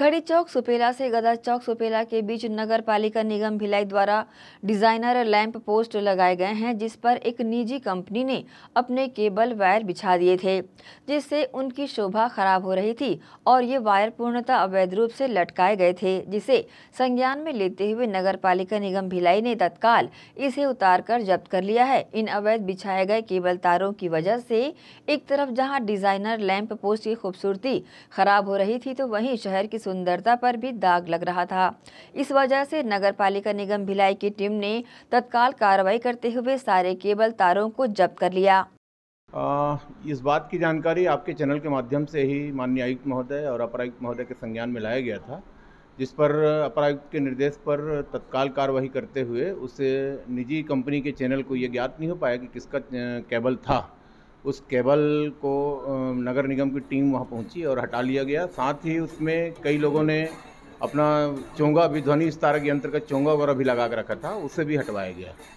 घड़ी चौक सुपेला से गदा चौक सुपेला के बीच नगर पालिका निगम भिलाई द्वारा डिजाइनर लैंप पोस्ट लगाए गए हैं जिस पर एक निजी कंपनी ने अपने केबल वायर बिछा दिए थे जिससे उनकी शोभा खराब हो रही थी और ये वायर पूर्णतः अवैध रूप से लटकाए गए थे जिसे संज्ञान में लेते हुए नगर पालिका निगम भिलाई ने तत्काल इसे उतार कर जब्त कर लिया है इन अवैध बिछाए गए केबल तारों की वजह से एक तरफ जहाँ डिजाइनर लैंप पोस्ट की खूबसूरती खराब हो रही थी तो वही शहर की सुंदरता पर भी दाग लग रहा था इस वजह से नगर पालिका निगम भिलाई की टीम ने तत्काल कार्रवाई करते हुए सारे केबल तारों को जब्त कर लिया आ, इस बात की जानकारी आपके चैनल के माध्यम से ही माननीय आयुक्त महोदय और अपरायुक्त महोदय के संज्ञान में लाया गया था जिस पर अपरायुक्त के निर्देश पर तत्काल कार्रवाई करते हुए उस निजी कंपनी के चैनल को ये ज्ञात नहीं हो पाया कि किसका केबल था उस केबल को नगर निगम की टीम वहाँ पहुँची और हटा लिया गया साथ ही उसमें कई लोगों ने अपना चोंगा भी ध्वनि विस्तारक यंत्र का चोंगा वगैरह भी लगा के रखा था उसे भी हटवाया गया